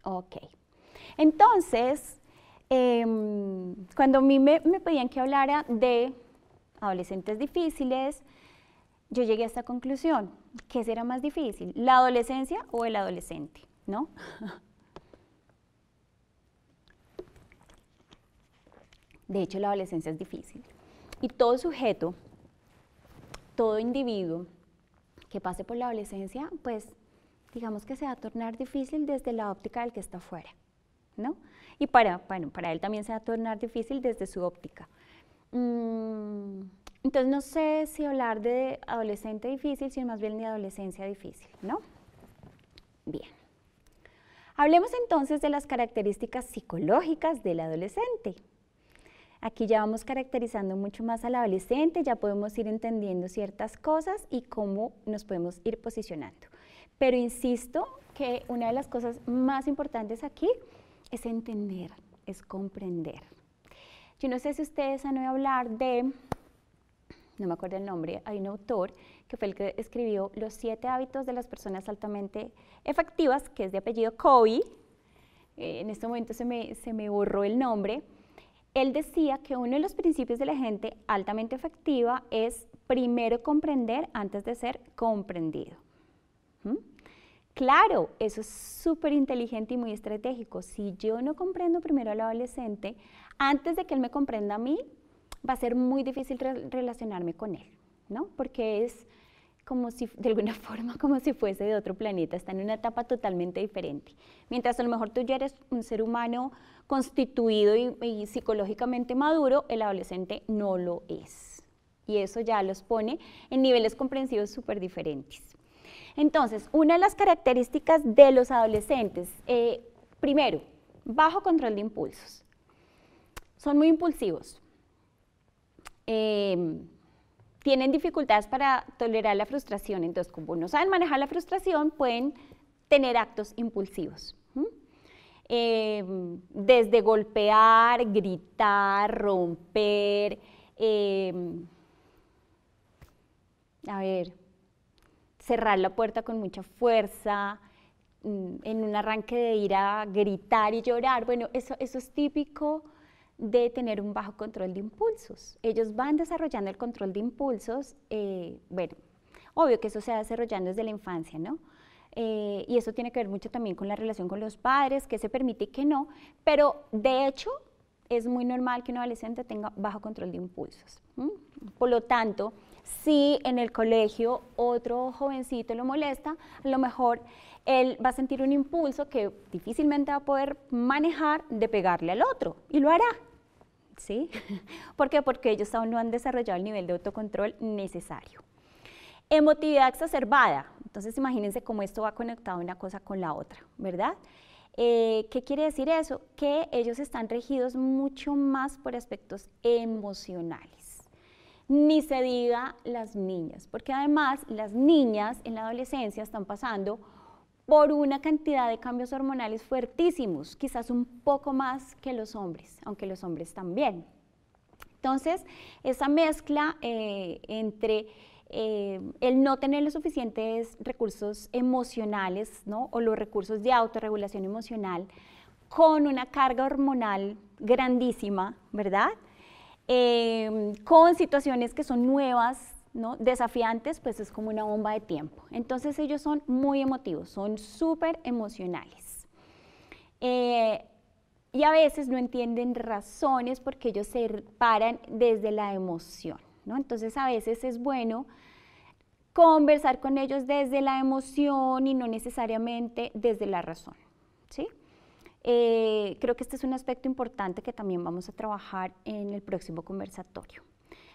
Ok. Entonces, Em, cuando a mí me, pedían que hablara de adolescentes difíciles, yo llegué a esta conclusión. ¿Qué será más difícil, la adolescencia o el adolescente? ¿No? De hecho, la adolescencia es difícil. Y todo sujeto, todo individuo que pase por la adolescencia, pues digamos que se va a tornar difícil desde la óptica del que está afuera, ¿no? y para, bueno, para él también se va a tornar difícil desde su óptica. Mm, entonces no sé si hablar de adolescente difícil, sino más bien de adolescencia difícil, ¿no? Bien. Hablemos entonces de las características psicológicas del adolescente. Aquí ya vamos caracterizando mucho más al adolescente, ya podemos ir entendiendo ciertas cosas y cómo nos podemos ir posicionando. Pero insisto que una de las cosas más importantes aquí es entender, es comprender. Yo no sé si ustedes han oído hablar de, no me acuerdo el nombre, hay un autor que fue el que escribió Los siete hábitos de las personas altamente efectivas, que es de apellido Covey. Eh, en este momento se me, se borró el nombre. Él decía que uno de los principios de la gente altamente efectiva es primero comprender antes de ser comprendido. ¿Mm? Claro, eso es súper inteligente y muy estratégico. Si yo no comprendo primero al adolescente, antes de que él me comprenda a mí, va a ser muy difícil relacionarme con él, ¿no? Porque es como si, de alguna forma, como si fuese de otro planeta, está en una etapa totalmente diferente. Mientras a lo mejor tú ya eres un ser humano constituido y psicológicamente maduro, el adolescente no lo es. Y eso ya los pone en niveles comprensivos súper diferentes. Entonces, una de las características de los adolescentes, eh, primero, bajo control de impulsos. Son muy impulsivos. Em, tienen dificultades para tolerar la frustración, entonces como no saben manejar la frustración, pueden tener actos impulsivos. Em, desde golpear, gritar, romper, em, a ver, cerrar la puerta con mucha fuerza, mm, en un arranque de ira gritar y llorar. Bueno, eso, es típico de tener un bajo control de impulsos. Ellos van desarrollando el control de impulsos, eh, bueno, obvio que eso se va desarrollando desde la infancia, ¿no? Eh, y eso tiene que ver mucho también con la relación con los padres, qué se permite y qué no, pero de hecho es muy normal que un adolescente tenga bajo control de impulsos. Por lo tanto, si en el colegio otro jovencito lo molesta, a lo mejor él va a sentir un impulso que difícilmente va a poder manejar de pegarle al otro y lo hará. ¿Sí? ¿Por qué? Porque ellos aún no han desarrollado el nivel de autocontrol necesario. Emotividad exacerbada. Entonces imagínense cómo esto va conectado una cosa con la otra, ¿verdad? Eh, ¿Qué quiere decir eso? Que ellos están regidos mucho más por aspectos emocionales ni se diga las niñas, porque además las niñas en la adolescencia están pasando por una cantidad de cambios hormonales fuertísimos, quizás un poco más que los hombres, aunque los hombres también. Entonces, esa mezcla eh, entre eh, el no tener los suficientes recursos emocionales o los recursos de autorregulación emocional con una carga hormonal grandísima, ¿verdad? Em, con situaciones que son nuevas, ¿no? desafiantes, pues es como una bomba de tiempo. Entonces ellos son muy emotivos, son súper emocionales. Eh, y a veces no entienden razones porque ellos se paran desde la emoción. ¿no? Entonces a veces es bueno conversar con ellos desde la emoción y no necesariamente desde la razón. ¿sí? Eh, creo que este es un aspecto importante que también vamos a trabajar en el próximo conversatorio.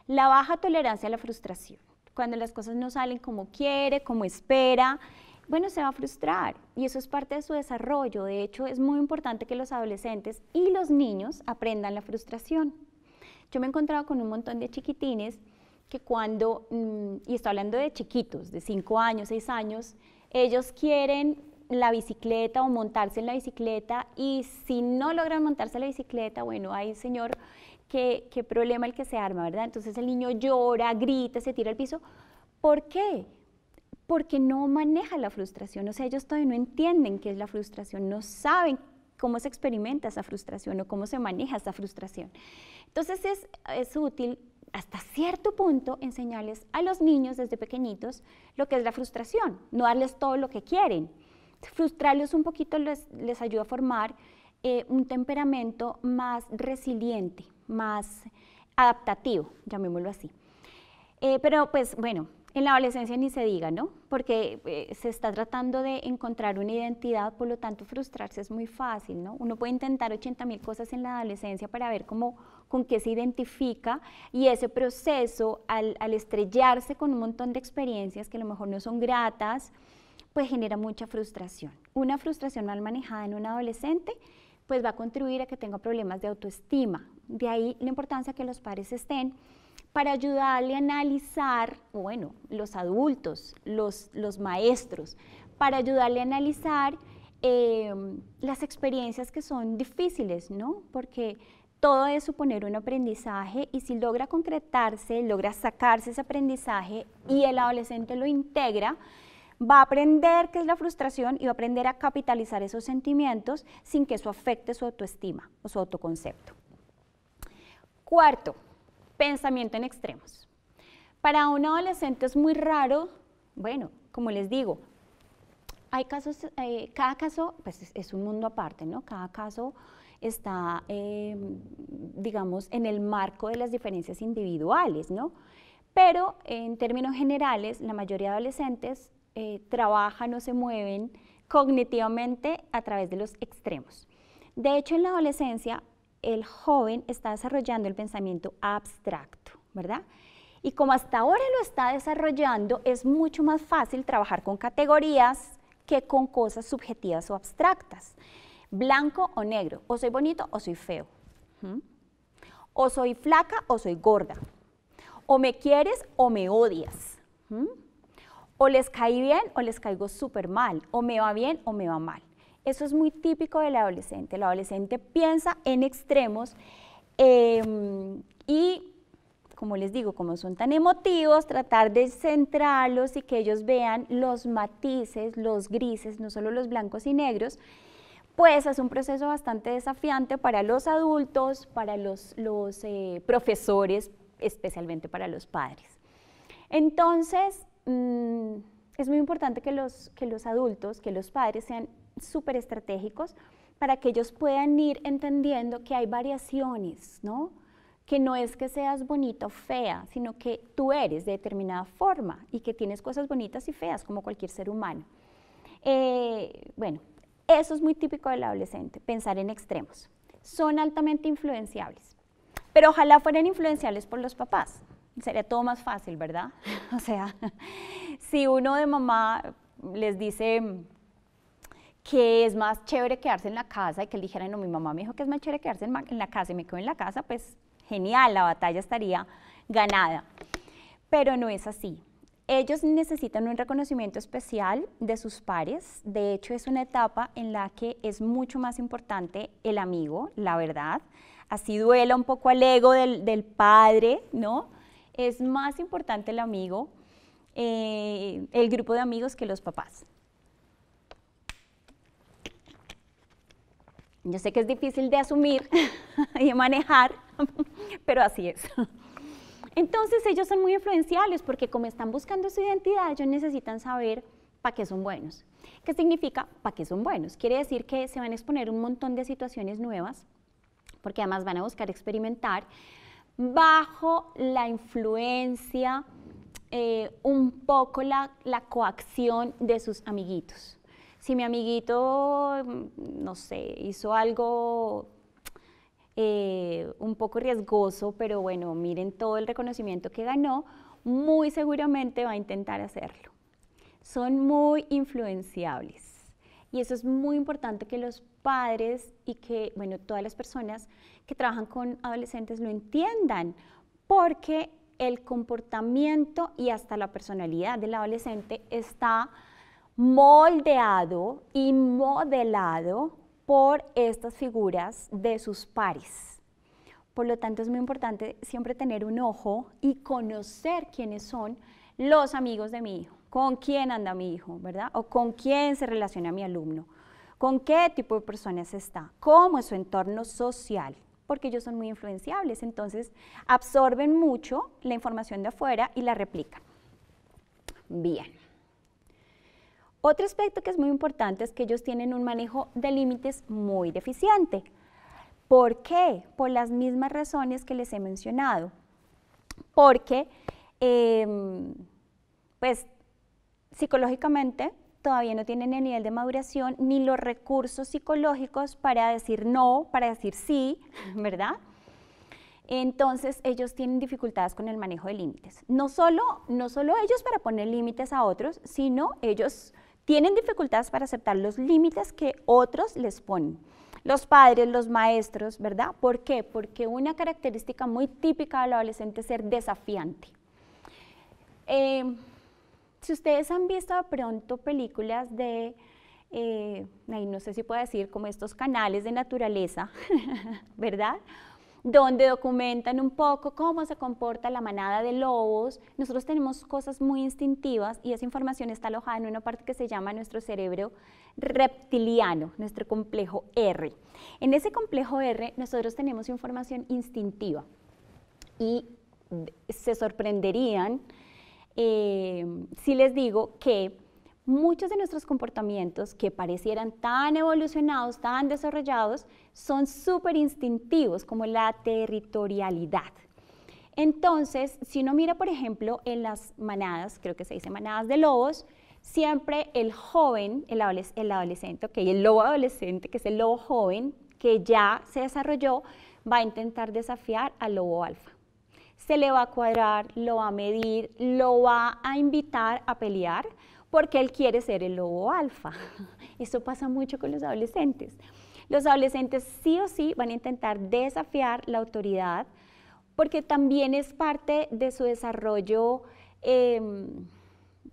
La baja tolerancia a la frustración. Cuando las cosas no salen como quiere, como espera, bueno, se va a frustrar y eso es parte de su desarrollo. De hecho, es muy importante que los adolescentes y los niños aprendan la frustración. Yo me he encontrado con un montón de chiquitines que cuando, mm, y estoy hablando de chiquitos, de 5 años, 6 años, ellos quieren la bicicleta o montarse en la bicicleta y si no logran montarse en la bicicleta, bueno, hay señor, qué, problema el que se arma, ¿verdad? Entonces el niño llora, grita, se tira al piso. ¿Por qué? Porque no maneja la frustración, o sea, ellos todavía no entienden qué es la frustración, no saben cómo se experimenta esa frustración o cómo se maneja esa frustración. Entonces es, es útil hasta cierto punto enseñarles a los niños desde pequeñitos lo que es la frustración, no darles todo lo que quieren, Frustrarlos un poquito les, les ayuda a formar eh, un temperamento más resiliente, más adaptativo, llamémoslo así. Eh, pero pues bueno, en la adolescencia ni se diga, ¿no? Porque eh, se está tratando de encontrar una identidad, por lo tanto frustrarse es muy fácil, ¿no? Uno puede intentar 80 mil cosas en la adolescencia para ver con qué se identifica y ese proceso al, al estrellarse con un montón de experiencias que a lo mejor no son gratas, pues genera mucha frustración. Una frustración mal manejada en un adolescente pues va a contribuir a que tenga problemas de autoestima. De ahí la importancia que los padres estén para ayudarle a analizar, bueno, los adultos, los, maestros, para ayudarle a analizar eh, las experiencias que son difíciles, ¿no? Porque todo es suponer un aprendizaje y si logra concretarse, logra sacarse ese aprendizaje y el adolescente lo integra, va a aprender qué es la frustración y va a aprender a capitalizar esos sentimientos sin que eso afecte su autoestima o su autoconcepto. Cuarto, pensamiento en extremos. Para un adolescente es muy raro, bueno, como les digo, hay casos, eh, cada caso pues es, un mundo aparte, ¿no? Cada caso está, em, digamos, en el marco de las diferencias individuales, ¿no? Pero en términos generales, la mayoría de adolescentes eh, trabajan o se mueven cognitivamente a través de los extremos. De hecho, en la adolescencia, el joven está desarrollando el pensamiento abstracto, ¿verdad? Y como hasta ahora lo está desarrollando, es mucho más fácil trabajar con categorías que con cosas subjetivas o abstractas. Blanco o negro, o soy bonito o soy feo, ¿Mm? o soy flaca o soy gorda, o me quieres o me odias. ¿Mm? o les caí bien o les caigo súper mal, o me va bien o me va mal. Eso es muy típico del adolescente. El adolescente piensa en extremos em, y, como les digo, como son tan emotivos, tratar de centrarlos y que ellos vean los matices, los grises, no solo los blancos y negros, pues es un proceso bastante desafiante para los adultos, para los, eh, profesores, especialmente para los padres. Entonces, Mm, es muy importante que los, que los adultos, que los padres sean súper estratégicos para que ellos puedan ir entendiendo que hay variaciones, ¿no? que no es que seas bonita o fea, sino que tú eres de determinada forma y que tienes cosas bonitas y feas como cualquier ser humano. Eh, bueno, eso es muy típico del adolescente, pensar en extremos. Son altamente influenciables, pero ojalá fueran influenciables por los papás, sería todo más fácil, ¿verdad? o sea, si uno de mamá les dice que es más chévere quedarse en la casa y que él dijera, no, mi mamá me dijo que es más chévere quedarse en, la casa y me quedo en la casa, pues genial, la batalla estaría ganada. Pero no es así. Ellos necesitan un reconocimiento especial de sus pares. De hecho, es una etapa en la que es mucho más importante el amigo, la verdad. Así duela un poco al ego del padre, ¿no? es más importante el amigo, eh, el grupo de amigos que los papás. Yo sé que es difícil de asumir y de manejar, pero así es. Entonces ellos son muy influenciales porque como están buscando su identidad, ellos necesitan saber para qué son buenos. ¿Qué significa para qué son buenos? Quiere decir que se van a exponer un montón de situaciones nuevas, porque además van a buscar experimentar, bajo la influencia, eh, un poco la, coacción de sus amiguitos. Si mi amiguito, mm, no sé, hizo algo eh, un poco riesgoso, pero bueno, miren todo el reconocimiento que ganó, muy seguramente va a intentar hacerlo. Son muy influenciables y eso es muy importante que los padres y que, bueno, todas las personas que trabajan con adolescentes lo entiendan, porque el comportamiento y hasta la personalidad del adolescente está moldeado y modelado por estas figuras de sus pares. Por lo tanto, es muy importante siempre tener un ojo y conocer quiénes son los amigos de mi hijo, con quién anda mi hijo, ¿verdad? O con quién se relaciona mi alumno con qué tipo de personas está, cómo es su entorno social, porque ellos son muy influenciables, entonces absorben mucho la información de afuera y la replican. Bien. Otro aspecto que es muy importante es que ellos tienen un manejo de límites muy deficiente. ¿Por qué? Por las mismas razones que les he mencionado. Porque, em, pues, psicológicamente todavía no tienen el nivel de maduración ni los recursos psicológicos para decir no, para decir sí, ¿verdad? Entonces ellos tienen dificultades con el manejo de límites. No solo, no solo ellos para poner límites a otros, sino ellos tienen dificultades para aceptar los límites que otros les ponen. Los padres, los maestros, ¿verdad? ¿Por qué? Porque una característica muy típica del adolescente es ser desafiante. Eh, si ustedes han visto pronto películas de, eh, no sé si puedo decir, como estos canales de naturaleza, ¿verdad? donde documentan un poco cómo se comporta la manada de lobos. Nosotros tenemos cosas muy instintivas y esa información está alojada en una parte que se llama nuestro cerebro reptiliano, nuestro complejo R. En ese complejo R nosotros tenemos información instintiva y se sorprenderían eh, si les digo que muchos de nuestros comportamientos que parecieran tan evolucionados, tan desarrollados, son súper instintivos, como la territorialidad. Entonces, si uno mira, por ejemplo, en las manadas, creo que se dice manadas de lobos, siempre el joven, el, adolescente, el lobo adolescente, que es el lobo joven, que ya se desarrolló, va a intentar desafiar al lobo alfa se le va a cuadrar, lo va a medir, lo va a invitar a pelear porque él quiere ser el lobo alfa. Eso pasa mucho con los adolescentes. Los adolescentes sí o sí van a intentar desafiar la autoridad porque también es parte de su desarrollo em,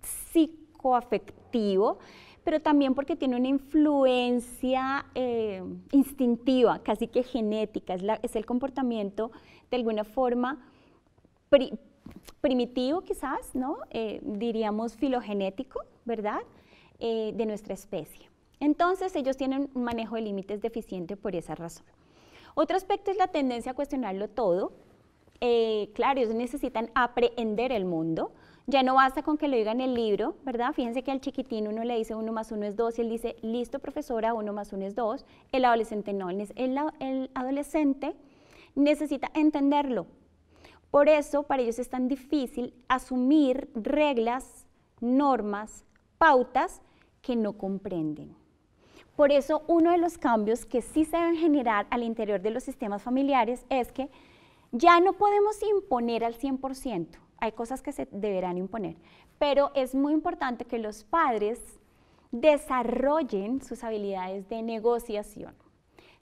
psicoafectivo, pero también porque tiene una influencia em, instintiva, casi que genética, es el comportamiento de alguna forma primitivo quizás, ¿no? Eh, diríamos filogenético, ¿verdad? Eh, de nuestra especie. Entonces ellos tienen un manejo de límites deficiente por esa razón. Otro aspecto es la tendencia a cuestionarlo todo. Eh, claro, ellos necesitan aprehender el mundo. Ya no basta con que lo digan en el libro, ¿verdad? Fíjense que al chiquitín uno le dice 1 más 1 es 2 y él dice, listo profesora, 1 más 1 es 2. El adolescente no, el adolescente necesita entenderlo, por eso para ellos es tan difícil asumir reglas, normas, pautas que no comprenden. Por eso uno de los cambios que sí se deben generar al interior de los sistemas familiares es que ya no podemos imponer al 100%, hay cosas que se deberán imponer, pero es muy importante que los padres desarrollen sus habilidades de negociación.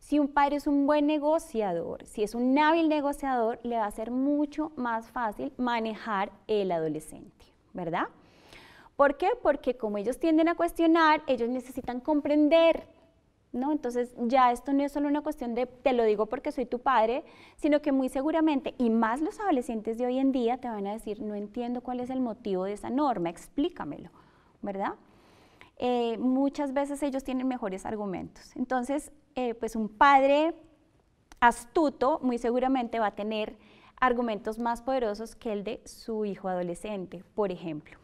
Si un padre es un buen negociador, si es un hábil negociador, le va a ser mucho más fácil manejar el adolescente, ¿verdad? ¿Por qué? Porque como ellos tienden a cuestionar, ellos necesitan comprender, ¿no? Entonces ya esto no es solo una cuestión de te lo digo porque soy tu padre, sino que muy seguramente, y más los adolescentes de hoy en día, te van a decir, no entiendo cuál es el motivo de esa norma, explícamelo, ¿verdad? Eh, muchas veces ellos tienen mejores argumentos. Entonces, eh, pues un padre astuto muy seguramente va a tener argumentos más poderosos que el de su hijo adolescente, por ejemplo.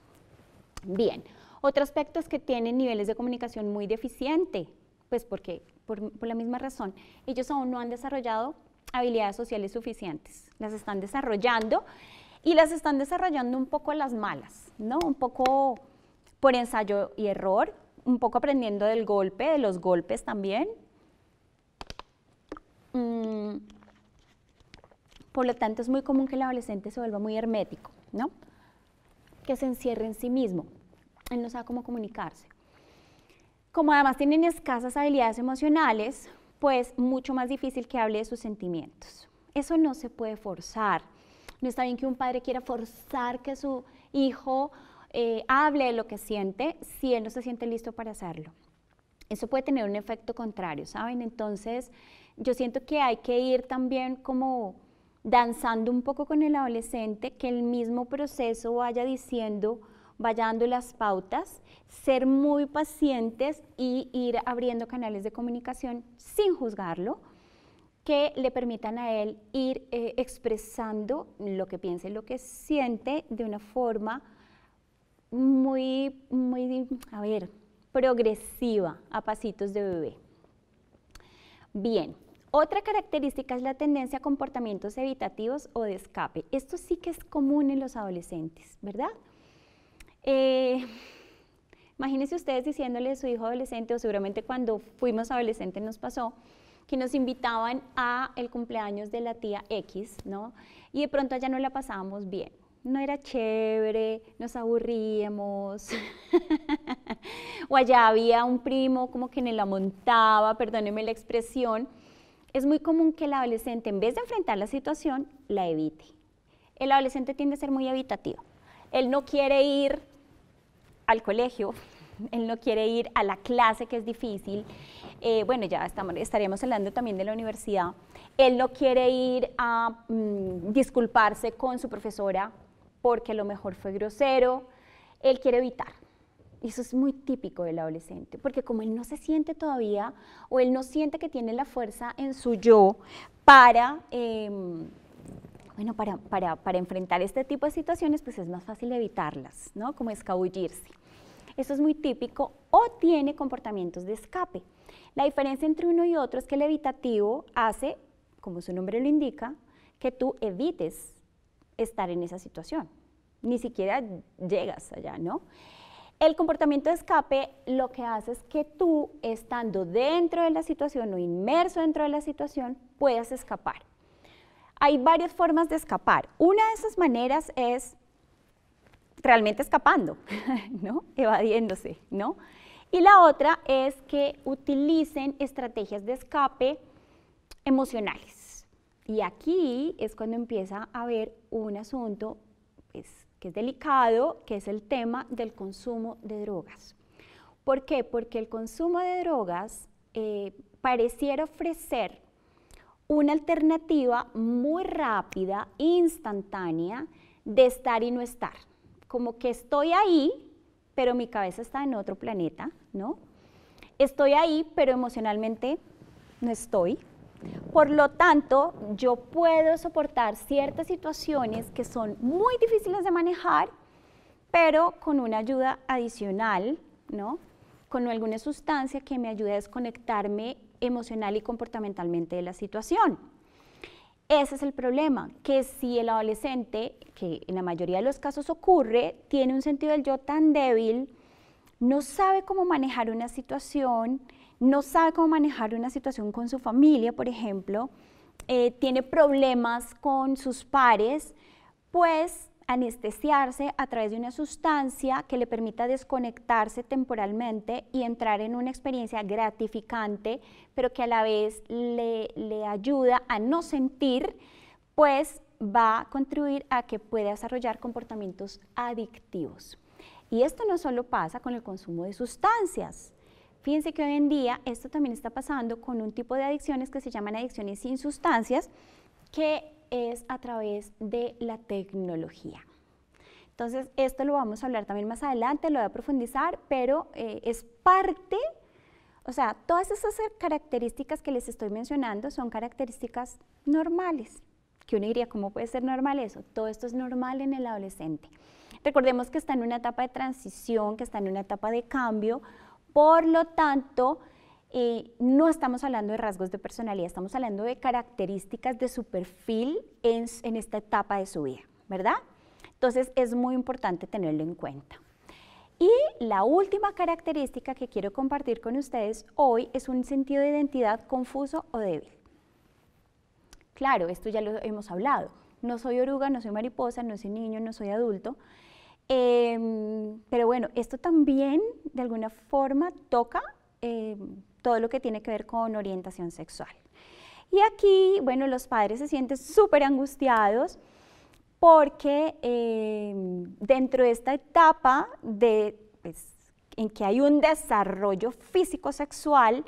Bien, otro aspecto es que tienen niveles de comunicación muy deficiente, pues porque, por, por la misma razón, ellos aún no han desarrollado habilidades sociales suficientes, las están desarrollando y las están desarrollando un poco las malas, ¿no? Un poco por ensayo y error, un poco aprendiendo del golpe, de los golpes también, Mm, por lo tanto, es muy común que el adolescente se vuelva muy hermético, ¿no? Que se encierre en sí mismo. Él no sabe cómo comunicarse. Como además tienen escasas habilidades emocionales, pues mucho más difícil que hable de sus sentimientos. Eso no se puede forzar. No está bien que un padre quiera forzar que su hijo eh, hable de lo que siente si él no se siente listo para hacerlo. Eso puede tener un efecto contrario, ¿saben? Entonces, yo siento que hay que ir también como danzando un poco con el adolescente, que el mismo proceso vaya diciendo, vayando las pautas, ser muy pacientes y ir abriendo canales de comunicación sin juzgarlo, que le permitan a él ir eh, expresando lo que piensa y lo que siente de una forma muy, muy, a ver, progresiva, a pasitos de bebé. Bien, otra característica es la tendencia a comportamientos evitativos o de escape. Esto sí que es común en los adolescentes, ¿verdad? Eh, imagínense ustedes diciéndole a su hijo adolescente, o seguramente cuando fuimos adolescentes nos pasó, que nos invitaban a el cumpleaños de la tía X, ¿no? Y de pronto ya no la pasábamos bien no era chévere, nos aburríamos. o allá había un primo como que me la montaba, perdónenme la expresión. Es muy común que el adolescente, en vez de enfrentar la situación, la evite. El adolescente tiende a ser muy evitativo. Él no quiere ir al colegio, él no quiere ir a la clase que es difícil. Eh, bueno, ya estamos, estaríamos hablando también de la universidad. Él no quiere ir a mm, disculparse con su profesora porque a lo mejor fue grosero, él quiere evitar. Eso es muy típico del adolescente, porque como él no se siente todavía o él no siente que tiene la fuerza en su yo para, em, bueno, enfrentar este tipo de situaciones, pues es más fácil evitarlas, ¿no? Como escabullirse. Eso es muy típico o tiene comportamientos de escape. La diferencia entre uno y otro es que el evitativo hace, como su nombre lo indica, que tú evites estar en esa situación. Ni siquiera llegas allá, ¿no? El comportamiento de escape lo que hace es que tú, estando dentro de la situación o inmerso dentro de la situación, puedas escapar. Hay varias formas de escapar. Una de esas maneras es realmente escapando, ¿no? Evadiéndose, ¿no? Y la otra es que utilicen estrategias de escape emocionales. Y aquí es cuando empieza a haber un asunto pues, que es delicado, que es el tema del consumo de drogas. ¿Por qué? Porque el consumo de drogas eh, pareciera ofrecer una alternativa muy rápida, instantánea, de estar y no estar. Como que estoy ahí, pero mi cabeza está en otro planeta, ¿no? Estoy ahí, pero emocionalmente no estoy, por lo tanto, yo puedo soportar ciertas situaciones que son muy difíciles de manejar, pero con una ayuda adicional, ¿no? Con alguna sustancia que me ayude a desconectarme emocional y comportamentalmente de la situación. Ese es el problema, que si el adolescente, que en la mayoría de los casos ocurre, tiene un sentido del yo tan débil, no sabe cómo manejar una situación, no sabe cómo manejar una situación con su familia, por ejemplo, eh, tiene problemas con sus pares, pues anestesiarse a través de una sustancia que le permita desconectarse temporalmente y entrar en una experiencia gratificante, pero que a la vez le, le ayuda a no sentir, pues va a contribuir a que pueda desarrollar comportamientos adictivos. Y esto no solo pasa con el consumo de sustancias, Fíjense que hoy en día esto también está pasando con un tipo de adicciones que se llaman adicciones sin sustancias, que es a través de la tecnología. Entonces, esto lo vamos a hablar también más adelante, lo voy a profundizar, pero eh, es parte, o sea, todas esas características que les estoy mencionando son características normales, que uno diría, ¿cómo puede ser normal eso? Todo esto es normal en el adolescente. Recordemos que está en una etapa de transición, que está en una etapa de cambio, por lo tanto, eh, no estamos hablando de rasgos de personalidad, estamos hablando de características de su perfil en, en esta etapa de su vida, ¿verdad? Entonces es muy importante tenerlo en cuenta. Y la última característica que quiero compartir con ustedes hoy es un sentido de identidad confuso o débil. Claro, esto ya lo hemos hablado. No soy oruga, no soy mariposa, no soy niño, no soy adulto. Em, pero bueno, esto también de alguna forma toca em, todo lo que tiene que ver con orientación sexual. Y aquí, bueno, los padres se sienten súper angustiados porque em, dentro de esta etapa de, pues, en que hay un desarrollo físico-sexual,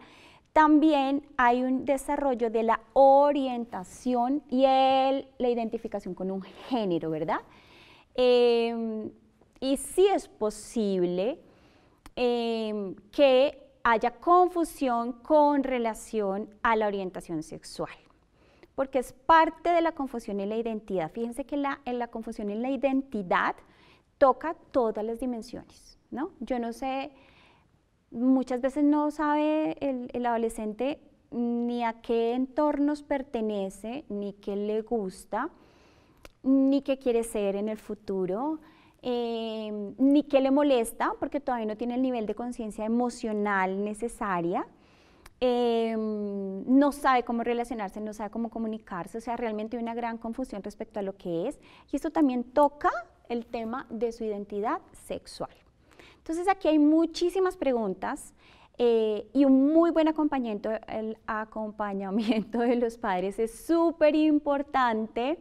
también hay un desarrollo de la orientación y el, la identificación con un género, ¿verdad? y sí es posible em, que haya confusión con relación a la orientación sexual, porque es parte de la confusión en la identidad. Fíjense que la, en la confusión en la identidad toca todas las dimensiones, Yo no sé, muchas veces no sabe el, el adolescente ni a qué entornos pertenece, ni qué le gusta, ni qué quiere ser en el futuro, Em, ni qué le molesta, porque todavía no tiene el nivel de conciencia emocional necesaria. Em, no sabe cómo relacionarse, no sabe cómo comunicarse, o sea, realmente hay una gran confusión respecto a lo que es. Y esto también toca el tema de su identidad sexual. Entonces aquí hay muchísimas preguntas eh, y un muy buen acompañamiento, el acompañamiento de los padres es súper importante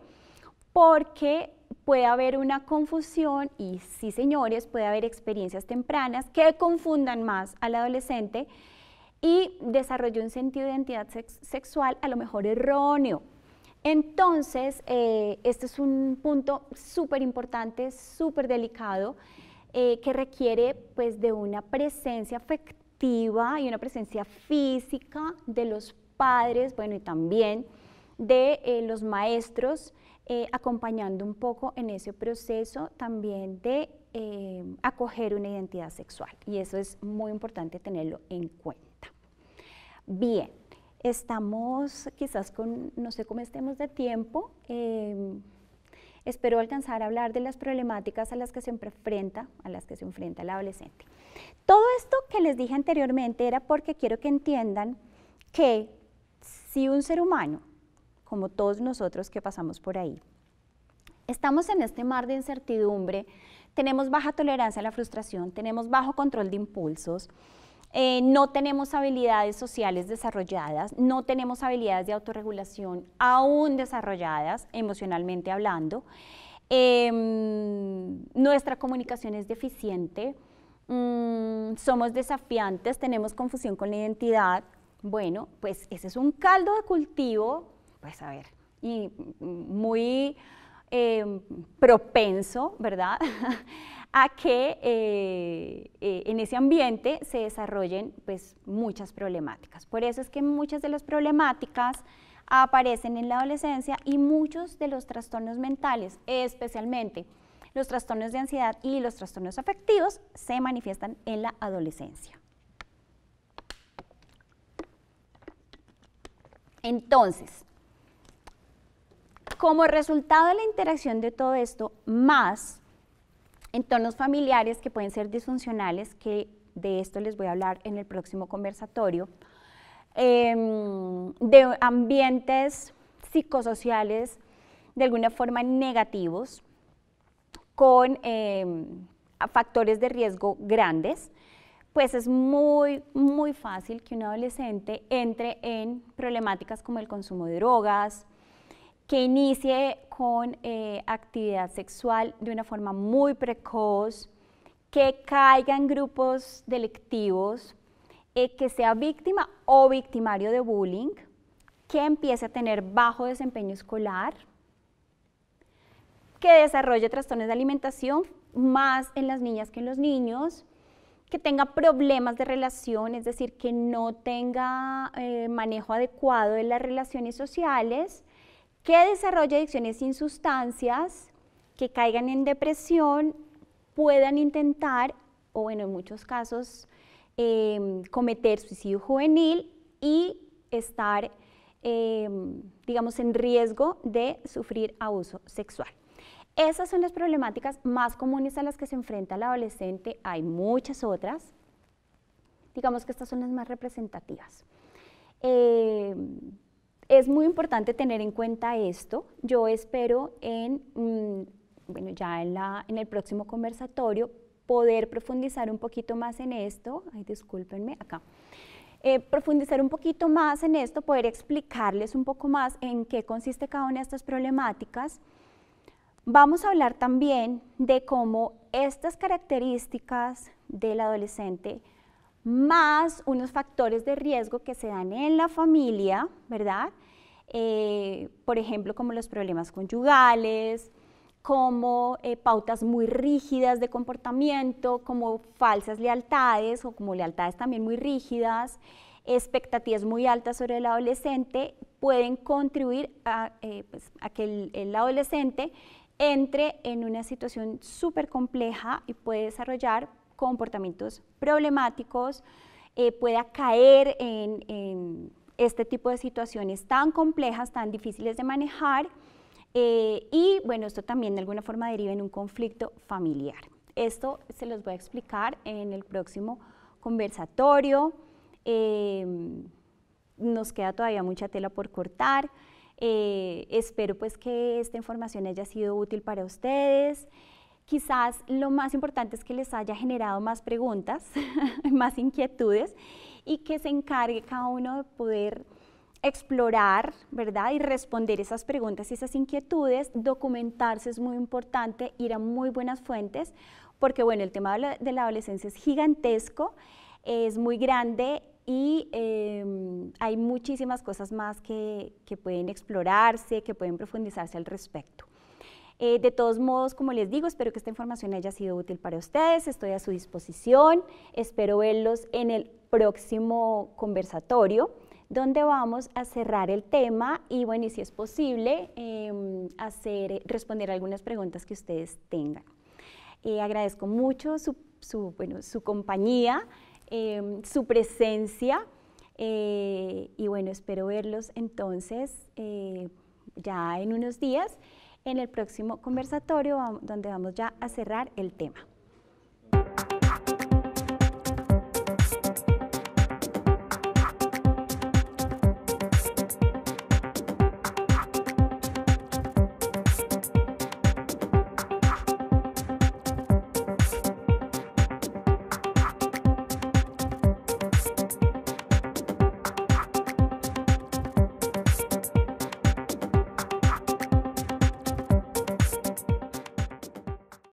porque puede haber una confusión y sí señores, puede haber experiencias tempranas que confundan más al adolescente y desarrolle un sentido de identidad sexual a lo mejor erróneo. Entonces, eh, este es un punto súper importante, súper delicado, eh, que requiere pues de una presencia afectiva y una presencia física de los padres, bueno, y también de eh, los maestros, eh, acompañando un poco en ese proceso también de eh, acoger una identidad sexual. Y eso es muy importante tenerlo en cuenta. Bien, estamos quizás con, no sé cómo estemos de tiempo. Eh, espero alcanzar a hablar de las problemáticas a las que se enfrenta, a las que se enfrenta el adolescente. Todo esto que les dije anteriormente era porque quiero que entiendan que si un ser humano como todos nosotros que pasamos por ahí. Estamos en este mar de incertidumbre, tenemos baja tolerancia a la frustración, tenemos bajo control de impulsos, eh, no tenemos habilidades sociales desarrolladas, no tenemos habilidades de autorregulación aún desarrolladas emocionalmente hablando, em, nuestra comunicación es deficiente, mm, somos desafiantes, tenemos confusión con la identidad. Bueno, pues ese es un caldo de cultivo pues a ver, y muy em, propenso, ¿verdad?, a que eh, eh, en ese ambiente se desarrollen pues muchas problemáticas. Por eso es que muchas de las problemáticas aparecen en la adolescencia y muchos de los trastornos mentales, especialmente los trastornos de ansiedad y los trastornos afectivos, se manifiestan en la adolescencia. Entonces, como resultado de la interacción de todo esto, más entornos familiares que pueden ser disfuncionales, que de esto les voy a hablar en el próximo conversatorio, em, de ambientes psicosociales de alguna forma negativos, con em, factores de riesgo grandes, pues es muy, muy fácil que un adolescente entre en problemáticas como el consumo de drogas, que inicie con eh, actividad sexual de una forma muy precoz, que caiga en grupos delictivos, eh, que sea víctima o victimario de bullying, que empiece a tener bajo desempeño escolar, que desarrolle trastornos de alimentación más en las niñas que en los niños, que tenga problemas de relación, es decir, que no tenga eh, manejo adecuado de las relaciones sociales, que desarrolle adicciones sin sustancias, que caigan en depresión, puedan intentar, o bueno, en muchos casos, em, cometer suicidio juvenil y estar, em, digamos, en riesgo de sufrir abuso sexual. Esas son las problemáticas más comunes a las que se enfrenta el adolescente. Hay muchas otras. Digamos que estas son las más representativas. Em, es muy importante tener en cuenta esto. Yo espero en, mm, bueno, ya en, el próximo conversatorio poder profundizar un poquito más en esto. Ay, discúlpenme, acá. Eh, profundizar un poquito más en esto, poder explicarles un poco más en qué consiste cada una de estas problemáticas. Vamos a hablar también de cómo estas características del adolescente más unos factores de riesgo que se dan en la familia, ¿verdad? Eh, por ejemplo, como los problemas conyugales, como eh, pautas muy rígidas de comportamiento, como falsas lealtades o como lealtades también muy rígidas, expectativas muy altas sobre el adolescente, pueden contribuir a, eh, pues, que el, el adolescente entre en una situación súper compleja y puede desarrollar comportamientos problemáticos, eh, pueda caer en, este tipo de situaciones tan complejas, tan difíciles de manejar. Eh, y bueno, esto también de alguna forma deriva en un conflicto familiar. Esto se los voy a explicar en el próximo conversatorio. Em, nos queda todavía mucha tela por cortar. Eh, espero pues que esta información haya sido útil para ustedes. Quizás lo más importante es que les haya generado más preguntas, más inquietudes y que se encargue cada uno de poder explorar, ¿verdad? Y responder esas preguntas y esas inquietudes. Documentarse es muy importante, ir a muy buenas fuentes, porque bueno, el tema de la adolescencia es gigantesco, es muy grande y em, hay muchísimas cosas más que pueden explorarse, que pueden profundizarse al respecto. Eh, de todos modos, como les digo, espero que esta información haya sido útil para ustedes. Estoy a su disposición. Espero verlos en el próximo conversatorio donde vamos a cerrar el tema y bueno, y si es posible, em, hacer, responder algunas preguntas que ustedes tengan. Eh, agradezco mucho su, compañía, em, su presencia eh, y bueno, espero verlos entonces ya en unos días en el próximo conversatorio donde vamos ya a cerrar el tema.